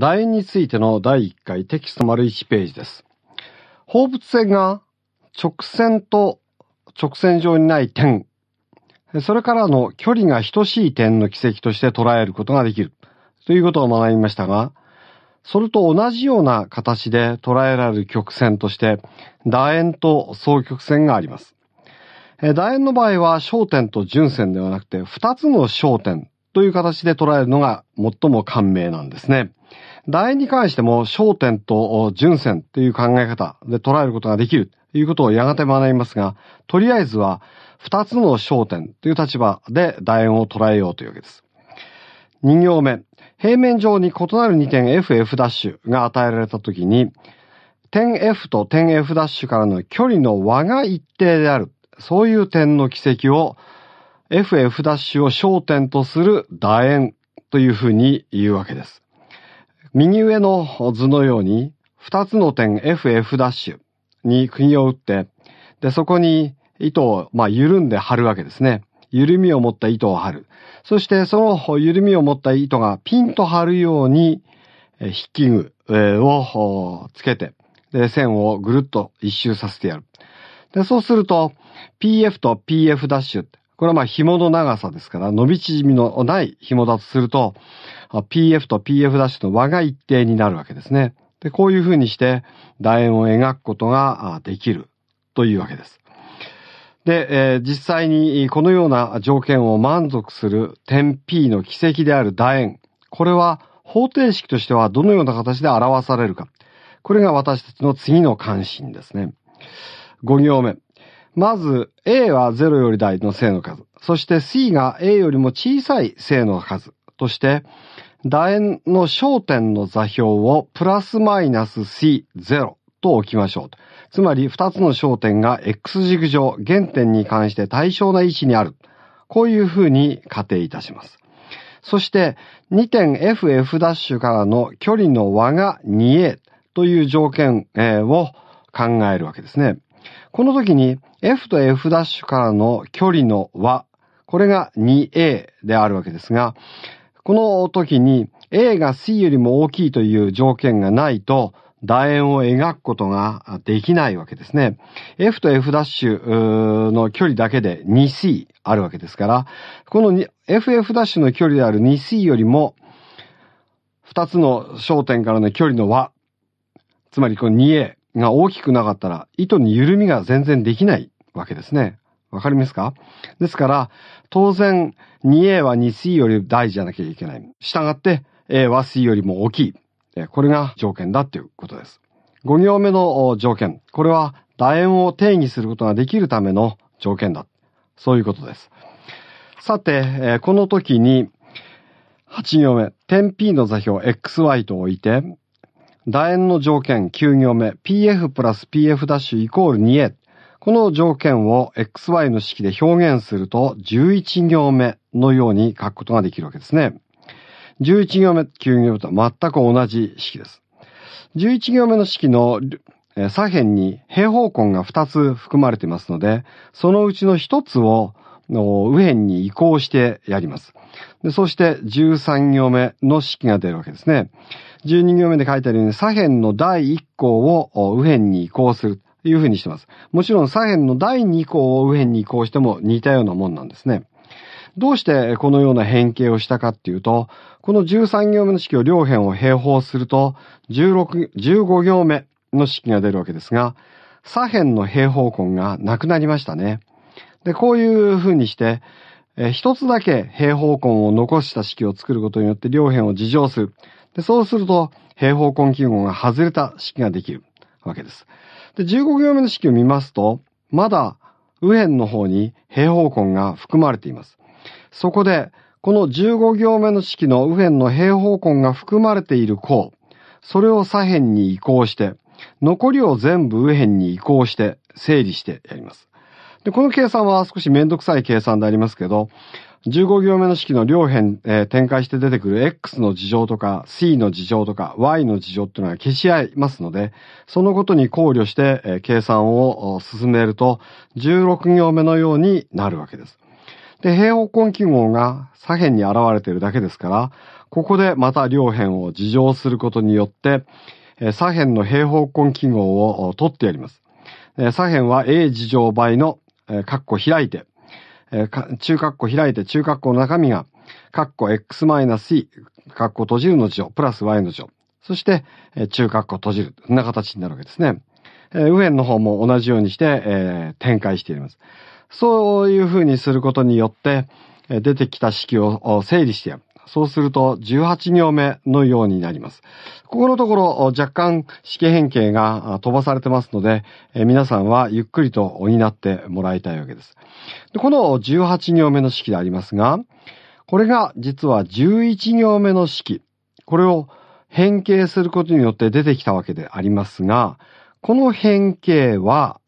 楕円についての第1回テキスト丸1ページです。放物線が直線と直線上にない点、それからの距離が等しい点の軌跡として捉えることができるということを学びましたが、それと同じような形で捉えられる曲線として、楕円と双曲線があります。楕円の場合は焦点と順線ではなくて、2つの焦点という形で捉えるのが最も簡明なんですね。楕円に関しても焦点と順線という考え方で捉えることができるということをやがて学びますが、とりあえずは二つの焦点という立場で楕円を捉えようというわけです。2行目、平面上に異なる2点 FF' が与えられたときに、点 F と点 F' からの距離の和が一定である。そういう点の軌跡を FF' を焦点とする楕円というふうに言うわけです。右上の図のように、二つの点 FF' に釘を打って、で、そこに糸を、まあ、緩んで張るわけですね。緩みを持った糸を張る。そしてその緩みを持った糸がピンと張るように、筆記具をつけて、で、線をぐるっと一周させてやる。で、そうすると、PF と PF' これはまあ紐の長さですから、伸び縮みのない紐だとすると、PF と PF' の和が一定になるわけですね。で、こういうふうにして楕円を描くことができるというわけです。で、えー、実際にこのような条件を満足する点 P の軌跡である楕円。これは方程式としてはどのような形で表されるか。これが私たちの次の関心ですね。5行目。まず、A は0より大の正の数、そして C が A よりも小さい正の数として、楕円の焦点の座標をプラスマイナス C0 と置きましょう。つまり、2つの焦点が X 軸上、原点に関して対称な位置にある。こういうふうに仮定いたします。そして、2点 FF' からの距離の和が 2A という条件を考えるわけですね。この時に f と f' からの距離の和、これが 2a であるわけですが、この時に a が c よりも大きいという条件がないと、楕円を描くことができないわけですね。f と f' の距離だけで 2c あるわけですから、この ff' の距離である 2c よりも、2つの焦点からの距離の和、つまりこの 2a、が大きくなかったら糸に緩みが全然できないわけですね。わかりますかですから、当然 2A は 2C より大じゃなきゃいけない。従って A は C よりも大きい。これが条件だっていうことです。5行目の条件。これは楕円を定義することができるための条件だ。そういうことです。さて、この時に8行目、点 P の座標 XY と置いて、楕円の条件9行目 pf プラス pf' イコール 2a。この条件を xy の式で表現すると11行目のように書くことができるわけですね。11行目、9行目と全く同じ式です。11行目の式の左辺に平方根が2つ含まれていますので、そのうちの1つを右辺に移行してやります。でそして13行目の式が出るわけですね。12行目で書いてあるように左辺の第1項を右辺に移行するというふうにしてます。もちろん左辺の第2項を右辺に移行しても似たようなもんなんですね。どうしてこのような変形をしたかっていうと、この13行目の式を両辺を平方すると、16 15行目の式が出るわけですが、左辺の平方根がなくなりましたね。で、こういうふうにして、一つだけ平方根を残した式を作ることによって両辺を自乗する。で、そうすると、平方根記号が外れた式ができるわけです。で、15行目の式を見ますと、まだ右辺の方に平方根が含まれています。そこで、この15行目の式の右辺の平方根が含まれている項、それを左辺に移行して、残りを全部右辺に移行して整理してやります。で、この計算は少しめんどくさい計算でありますけど、15行目の式の両辺、えー、展開して出てくる X の事情とか C の事情とか Y の事情っていうのは消し合いますので、そのことに考慮して、えー、計算を進めると、16行目のようになるわけです。で、平方根記号が左辺に現れているだけですから、ここでまた両辺を事情することによって、えー、左辺の平方根記号を取ってやります。えー、左辺は A 事情倍の、えー、括弧開いて、えー、中括弧開いて中括弧の中身が、括弧 x-e、括弧閉じるのを、プラス y のを、そして、えー、中括弧閉じる。こんな形になるわけですね。えー、右辺の方も同じようにして、えー、展開しています。そういうふうにすることによって、出てきた式を整理してやる。そうすると18行目のようになります。ここのところ若干式変形が飛ばされてますので、皆さんはゆっくりと補ってもらいたいわけです。でこの18行目の式でありますが、これが実は11行目の式。これを変形することによって出てきたわけでありますが、この変形は、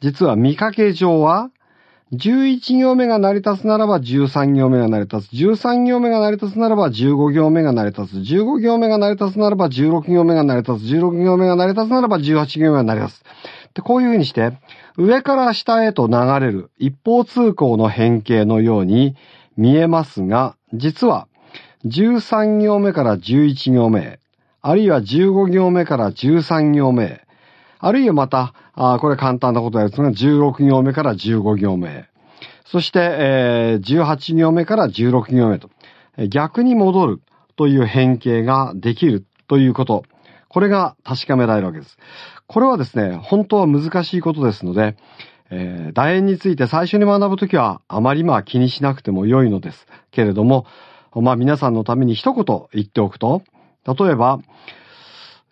実は見かけ上は11行目が成り立つならば13行目が成り立つ。13行目が成り立つならば15行目が成り立つ。15行目が成り立つならば16行目が成り立つ。16行目が成り立つならば18行目が成り立つ。で、こういうふうにして、上から下へと流れる一方通行の変形のように見えますが、実は13行目から11行目、あるいは15行目から13行目、あるいはまたあこれ簡単なことですが、16行目から15行目。そして、えー、18行目から16行目と、逆に戻るという変形ができるということ。これが確かめられるわけです。これはですね、本当は難しいことですので、えー、楕円について最初に学ぶときは、あまりまあ気にしなくても良いのですけれども、まあ皆さんのために一言言っておくと、例えば、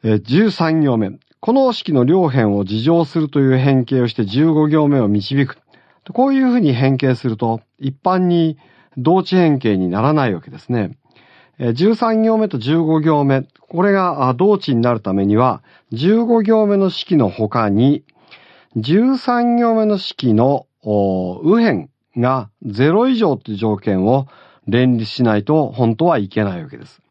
えー、13行目。この式の両辺を事乗するという変形をして15行目を導く。こういうふうに変形すると、一般に同値変形にならないわけですね。13行目と15行目、これが同値になるためには、15行目の式の他に、13行目の式の右辺が0以上という条件を連立しないと本当はいけないわけです。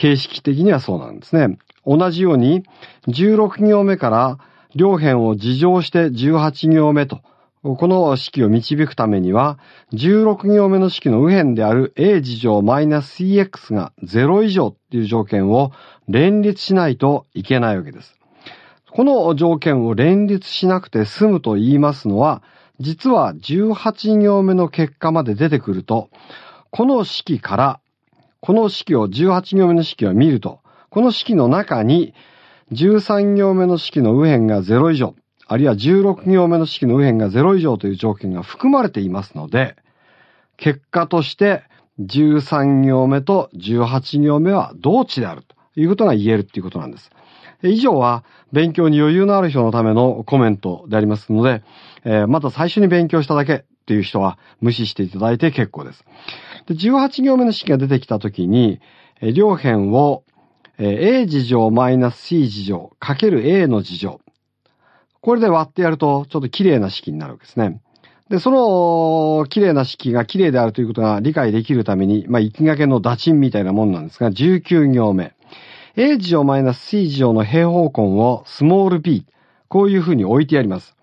形式的にはそうなんですね。同じように、16行目から両辺を自乗して18行目と、この式を導くためには、16行目の式の右辺である a 事乗 -cx が0以上っていう条件を連立しないといけないわけです。この条件を連立しなくて済むと言いますのは、実は18行目の結果まで出てくると、この式からこの式を、18行目の式を見ると、この式の中に、13行目の式の右辺が0以上、あるいは16行目の式の右辺が0以上という条件が含まれていますので、結果として13行目と18行目は同値であるということが言えるということなんです。以上は勉強に余裕のある人のためのコメントでありますので、えー、また最初に勉強しただけっていう人は無視していただいて結構です。で18行目の式が出てきたときに、両辺を A 事乗マイナス C 事乗かける A の事乗。これで割ってやるとちょっと綺麗な式になるわけですね。で、その綺麗な式が綺麗であるということが理解できるために、まあ、きがけの打賃みたいなもんなんですが、19行目。A 事乗マイナス C 事乗の平方根をスモール b、こういうふうに置いてやります。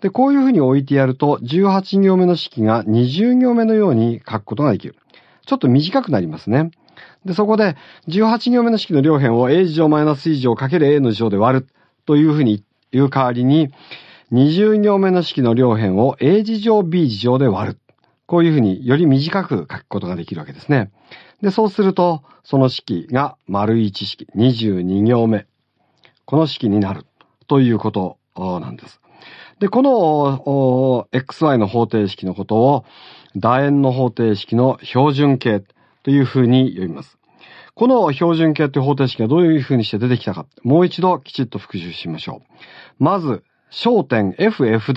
で、こういうふうに置いてやると、18行目の式が20行目のように書くことができる。ちょっと短くなりますね。で、そこで、18行目の式の両辺を a 乗マイナス1乗かける a の乗で割るというふうに言う代わりに、20行目の式の両辺を a 字乗 b 字乗で割る。こういうふうにより短く書くことができるわけですね。で、そうすると、その式が丸1式、22行目。この式になるということなんです。で、この XY の方程式のことを楕円の方程式の標準形というふうに呼びます。この標準形という方程式がどういうふうにして出てきたか、もう一度きちっと復習しましょう。まず、焦点 FF'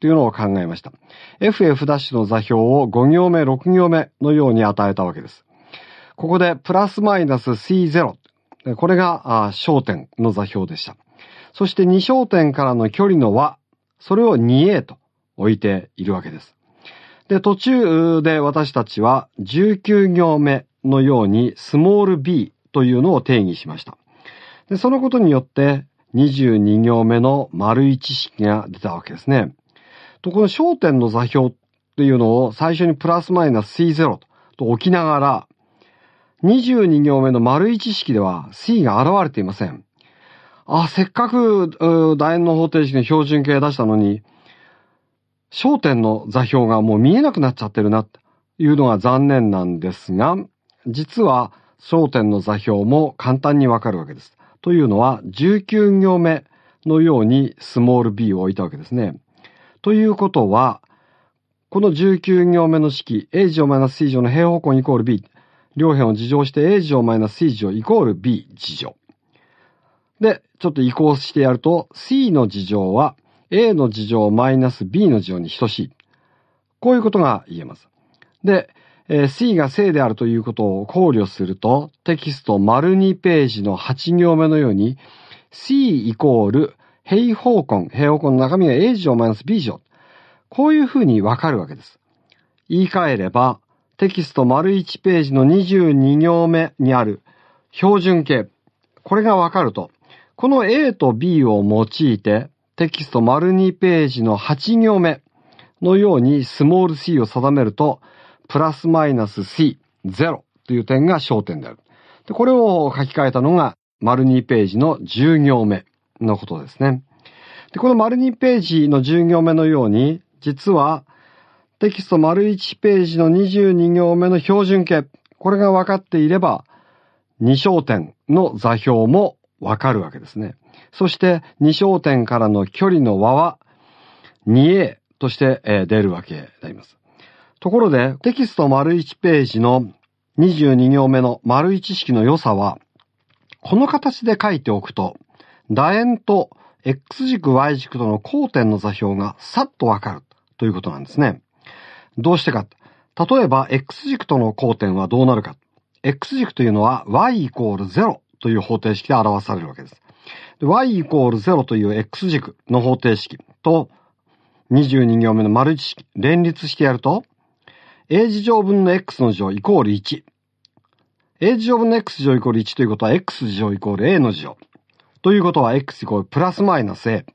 というのを考えました。FF' の座標を5行目、6行目のように与えたわけです。ここで、プラスマイナス C0。これが焦点の座標でした。そして2焦点からの距離の和それを 2A と置いているわけです。で、途中で私たちは19行目のようにスモール b というのを定義しました。でそのことによって22行目の丸1式が出たわけですね。と、この焦点の座標っていうのを最初にプラスマイナス C0 と置きながら、22行目の丸1式では C が現れていません。あ、せっかく、楕円の方程式の標準形出したのに、焦点の座標がもう見えなくなっちゃってるな、というのが残念なんですが、実は焦点の座標も簡単にわかるわけです。というのは、19行目のようにスモール b を置いたわけですね。ということは、この19行目の式、a 乗 -c 乗の平方根イコール b、両辺を事乗して a 乗 -c 乗イコール b 事乗。で、ちょっと移行してやると、C の事情は A の事情マイナス B の事情に等しい。こういうことが言えます。で、えー、C が正であるということを考慮すると、テキスト丸2ページの8行目のように、C イコール平方根、平方根の中身が A 事情マイナス B 事情。こういうふうにわかるわけです。言い換えれば、テキスト丸1ページの22行目にある標準形。これがわかると、この A と B を用いて、テキスト丸2ページの8行目のようにスモール c を定めると、プラスマイナス c、0という点が焦点である。でこれを書き換えたのが丸2ページの10行目のことですね。でこの丸2ページの10行目のように、実はテキスト丸1ページの22行目の標準形、これが分かっていれば、2焦点の座標もわかるわけですね。そして、二焦点からの距離の和は、2A として、出るわけであります。ところで、テキスト丸1ページの22行目の丸1式の良さは、この形で書いておくと、楕円と X 軸 Y 軸との交点の座標がさっとわかるということなんですね。どうしてか。例えば、X 軸との交点はどうなるか。X 軸というのは Y イコール0という方程式で表されるわけです。で y イコール0という x 軸の方程式と22行目の丸1式連立してやると a 字乗分の x の乗イコール1。a 字乗分の x 乗イコール1ということは x 字乗イコール a の乗。ということは x イコールプラスマイナス a。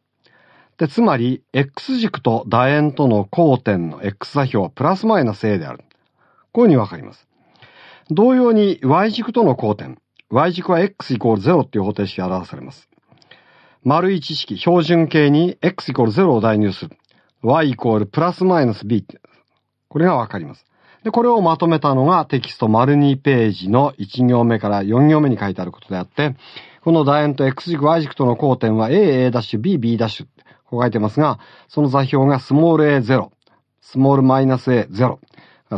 で、つまり x 軸と楕円との交点の x 座標はプラスマイナス a である。こういうふうにわかります。同様に y 軸との交点。y 軸は x イコール0っていう方程式が表されます。丸1式、標準形に x イコール0を代入する。y イコールプラスマイナス b って、これがわかります。で、これをまとめたのがテキスト丸2ページの1行目から4行目に書いてあることであって、この楕円と x 軸、y 軸との交点は a、a' b、b' ってこう書いてますが、その座標がスモール a0、スモールマイナス a0、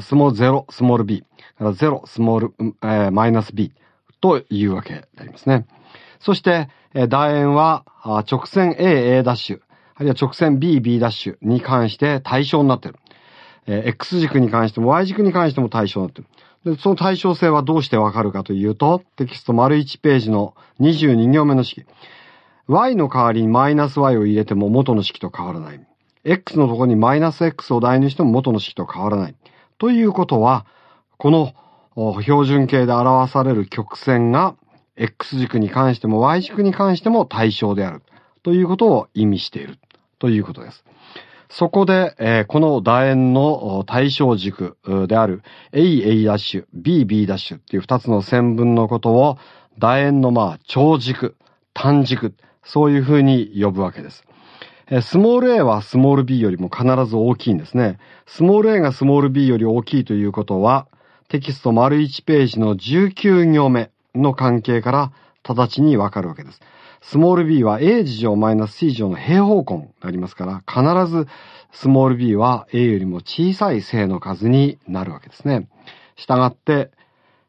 スモール0、スモール b、0、スモール、えー、マイナス b。というわけでありますね。そして、楕円は直線 A、A' ダッシュ、あるいは直線 B、B' ダッシュに関して対象になっている。X 軸に関しても Y 軸に関しても対象になっている。で、その対象性はどうしてわかるかというと、テキスト丸1ページの22行目の式。y の代わりにマイナス y を入れても元の式と変わらない。x のところにマイナス x を代入しても元の式と変わらない。ということは、この標準形で表される曲線が X 軸に関しても Y 軸に関しても対象であるということを意味しているということです。そこで、えー、この楕円の対象軸である AA'、BB' っていう二つの線分のことを楕円のまあ長軸、単軸、そういうふうに呼ぶわけです。スモール a はスモール b よりも必ず大きいんですね。スモール a がスモール b より大きいということは、テキスト丸1ページの19行目の関係から直ちにわかるわけです。スモール b は a 事乗マイナス c 事乗の平方根になりますから、必ずスモール b は a よりも小さい正の数になるわけですね。したがって、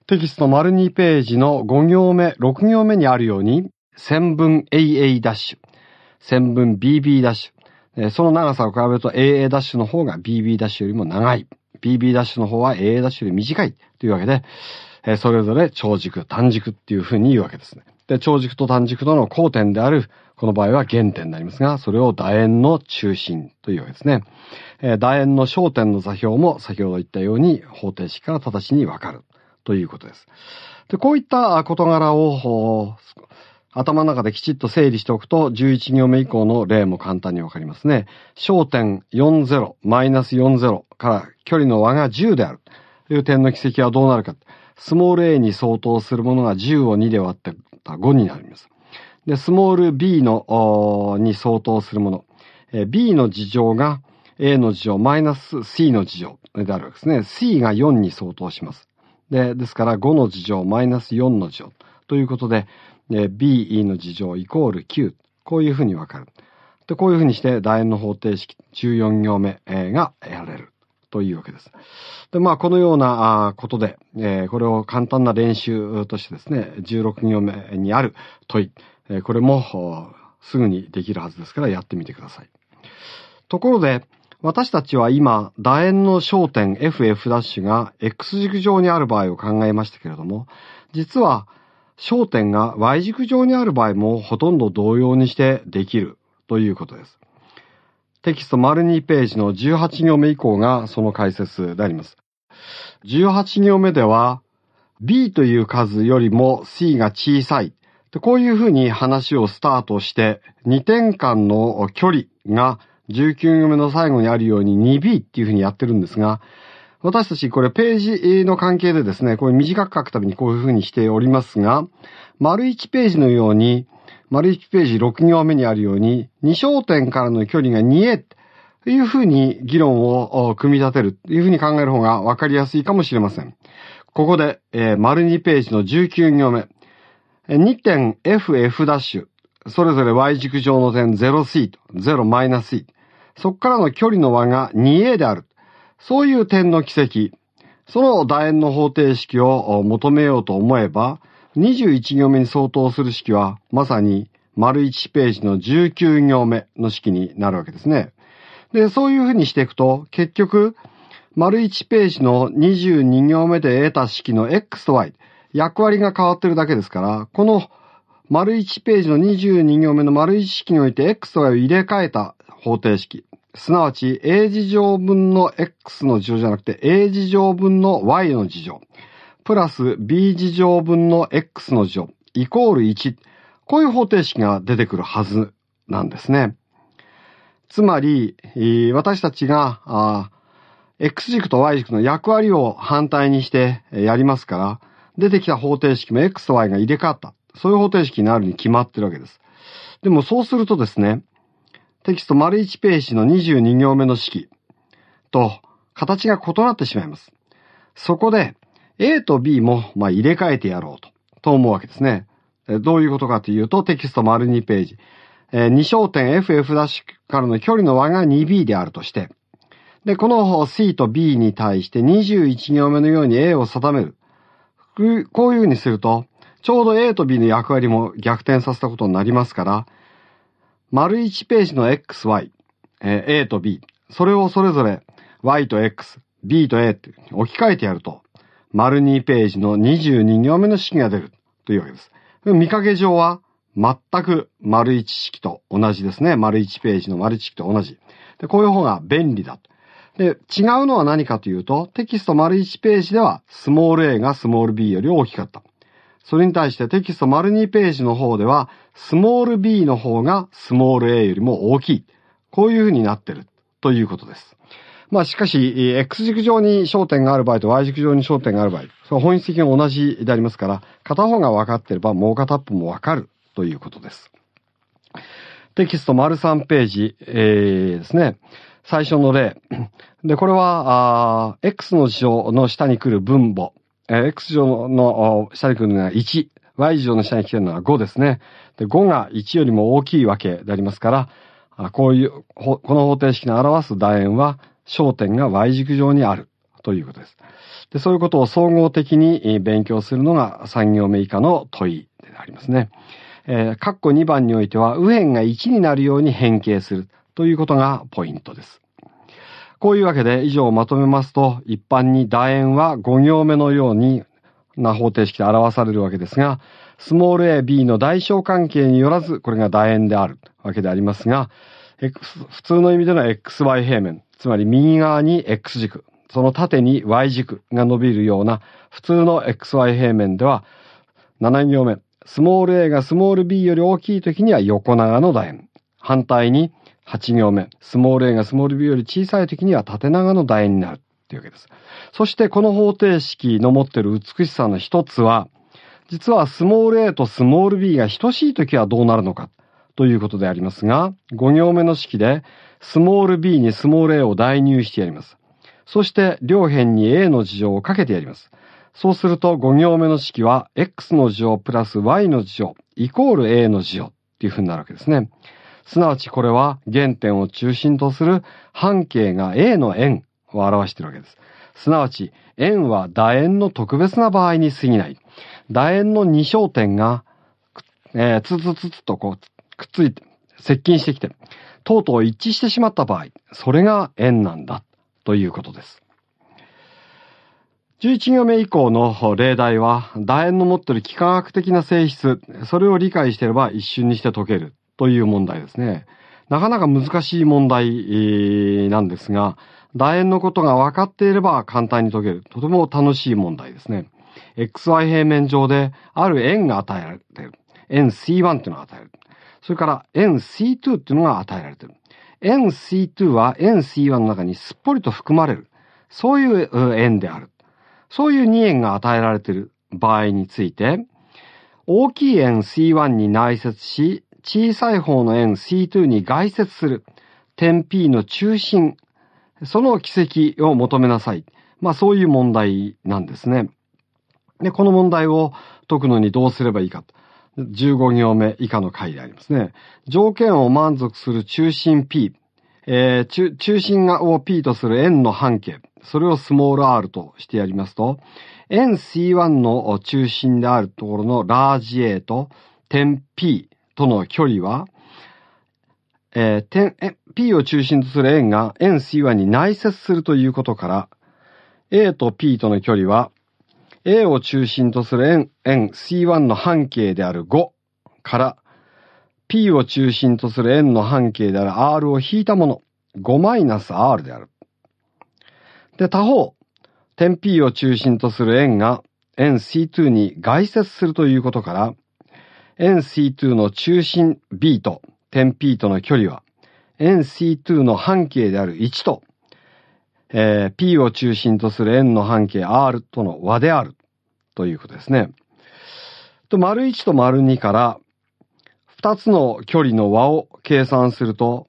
テキスト丸2ページの5行目、6行目にあるように、線分 AA' ダッシュ、線分 BB' ダッシュ、その長さを比べると AA' ダッシュの方が BB' ダッシュよりも長い。BB ダッシュの方は AA ダッシュで短いというわけで、えそれぞれ長軸、短軸っていうふうに言うわけですね。で、長軸と短軸との交点である、この場合は原点になりますが、それを楕円の中心というわけですね。え楕円の焦点の座標も先ほど言ったように方程式から直ちにわかるということです。で、こういった事柄を頭の中できちっと整理しておくと、11行目以降の例も簡単にわかりますね。焦点40、マイナス40、から距離の和が10であるという点の奇跡はどうなるか。スモール a に相当するものが10を2で割ってた5になります。で、スモール b のに相当するもの、えー、b の事情が a の事情マイナス c の事情であるわけですね。c が4に相当します。で、ですから5の事情マイナス4の事情ということで、え b の事情イコール9。こういうふうにわかる。で、こういうふうにして楕円の方程式14行目が得られる。というわけです。で、まあ、このようなことで、えー、これを簡単な練習としてですね、16行目にある問い、えー、これもすぐにできるはずですからやってみてください。ところで、私たちは今、楕円の焦点 FF' が X 軸上にある場合を考えましたけれども、実は焦点が Y 軸上にある場合もほとんど同様にしてできるということです。テキスト丸2ページの18行目以降がその解説であります。18行目では B という数よりも C が小さい。こういうふうに話をスタートして2点間の距離が19行目の最後にあるように 2B っていうふうにやってるんですが私たちこれページの関係でですね、これ短く書くためにこういうふうにしておりますが、丸1ページのように丸1ページ6行目にあるように、2焦点からの距離が 2A というふうに議論を組み立てるというふうに考える方がわかりやすいかもしれません。ここで、えー、丸2ページの19行目。2点 FF' それぞれ Y 軸上の点 0C と 0-C。そこからの距離の和が 2A である。そういう点の奇跡。その楕円の方程式を求めようと思えば、21行目に相当する式は、まさに丸1ページの19行目の式になるわけですね。で、そういうふうにしていくと、結局、丸1ページの22行目で得た式の X と Y、役割が変わってるだけですから、この丸1ページの22行目の丸1式において X と Y を入れ替えた方程式、すなわち A 字乗分の X の事乗じゃなくて A 字乗分の Y の事乗。プラス b 事乗分の x の乗イコール1。こういう方程式が出てくるはずなんですね。つまり、私たちが、x 軸と y 軸の役割を反対にしてやりますから、出てきた方程式も x と y が入れ替わった。そういう方程式になるに決まってるわけです。でもそうするとですね、テキスト丸1ページの22行目の式と形が異なってしまいます。そこで、A と B も、ま入れ替えてやろうと、と思うわけですね。どういうことかというと、テキスト丸2ページ。えー、2焦点 FF' からの距離の和が 2B であるとして、で、この C と B に対して21行目のように A を定める。こういうふうにすると、ちょうど A と B の役割も逆転させたことになりますから、丸1ページの XY、えー、A と B、それをそれぞれ Y と X、B と A って置き換えてやると、丸2ページの22行目の式が出るというわけです。見かけ上は全く丸1式と同じですね。丸1ページの丸1式と同じ。で、こういう方が便利だと。で、違うのは何かというと、テキスト丸1ページではスモール a がスモール b より大きかった。それに対してテキスト丸2ページの方では、スモール b の方がスモール a よりも大きい。こういう風になってるということです。まあしかし、X 軸上に焦点がある場合と Y 軸上に焦点がある場合、その本質的に同じでありますから、片方が分かっていればもう片っぽも分かるということです。テキスト丸3ページ、えー、ですね。最初の例。で、これは、あ X の事情の下に来る分母。えー、X 上の下に来るのは1。Y 上の下に来てるのは5ですね。で、5が1よりも大きいわけでありますから、こういう、この方程式の表す楕円は、焦点が Y 軸上にあるということです。で、そういうことを総合的に勉強するのが3行目以下の問いでありますね。えー、括弧2番においては右辺が1になるように変形するということがポイントです。こういうわけで以上をまとめますと、一般に楕円は5行目のようにな方程式で表されるわけですが、スモール a、b の代償関係によらず、これが楕円であるわけでありますが、普通の意味での xy 平面つまり右側に X 軸、その縦に Y 軸が伸びるような普通の XY 平面では、7行目、スモール a がスモール b より大きい時には横長の楕円。反対に8行目、スモール a がスモール b より小さい時には縦長の楕円になるというわけです。そしてこの方程式の持ってる美しさの一つは、実はスモール a とスモール b が等しい時はどうなるのかということでありますが、5行目の式でスモール b にスモール a を代入してやります。そして両辺に a の事乗をかけてやります。そうすると5行目の式は x の事乗プラス y の事乗イコール a の事乗っていう風になるわけですね。すなわちこれは原点を中心とする半径が a の円を表しているわけです。すなわち円は楕円の特別な場合に過ぎない。楕円の2焦点が、えー、つつつつとこうくっついて接近してきて、とうとう一致してしまった場合、それが縁なんだということです。11行目以降の例題は、楕円の持っている幾何学的な性質、それを理解していれば一瞬にして解けるという問題ですね。なかなか難しい問題なんですが、楕円のことが分かっていれば簡単に解ける。とても楽しい問題ですね。XY 平面上である円が与えられている。円 C1 というのが与えられる。それから n C2 っていうのが与えられてる。n C2 は n C1 の中にすっぽりと含まれる。そういう円である。そういう2円が与えられている場合について、大きい円 C1 に内接し、小さい方の円 C2 に外接する。点 P の中心、その軌跡を求めなさい。まあそういう問題なんですね。で、この問題を解くのにどうすればいいか。15行目以下の回でありますね。条件を満足する中心 P、えー、中中心がを P とする円の半径、それをスモール r としてやりますと、円 C1 の中心であるところのラージ A と点 P との距離は、えー、点、P を中心とする円が円 C1 に内接するということから、A と P との距離は A を中心とする円、円 C1 の半径である5から P を中心とする円の半径である R を引いたもの、5-R マイナスである。で、他方、点 P を中心とする円が円 C2 に外接するということから、円 C2 の中心 B と点 P との距離は、円 C2 の半径である1と、えー、P を中心とする円の半径 R との和である。ということですね。と、丸1と丸2から2つの距離の和を計算すると、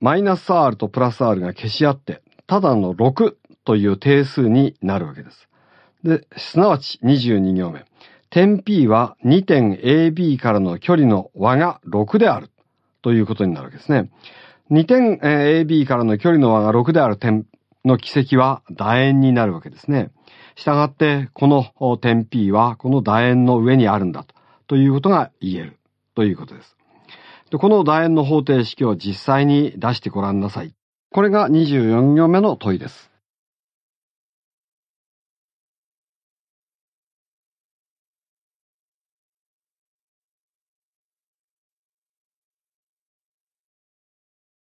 マイナス r とプラス r が消し合って、ただの6という定数になるわけです。で、すなわち22行目。点 P は2点 AB からの距離の和が6であるということになるわけですね。2点 AB からの距離の和が6である点の軌跡は楕円になるわけですね。したがって、この点 P はこの楕円の上にあるんだとということが言えるということです。でこの楕円の方程式を実際に出してごらんなさい。これが24行目の問いです。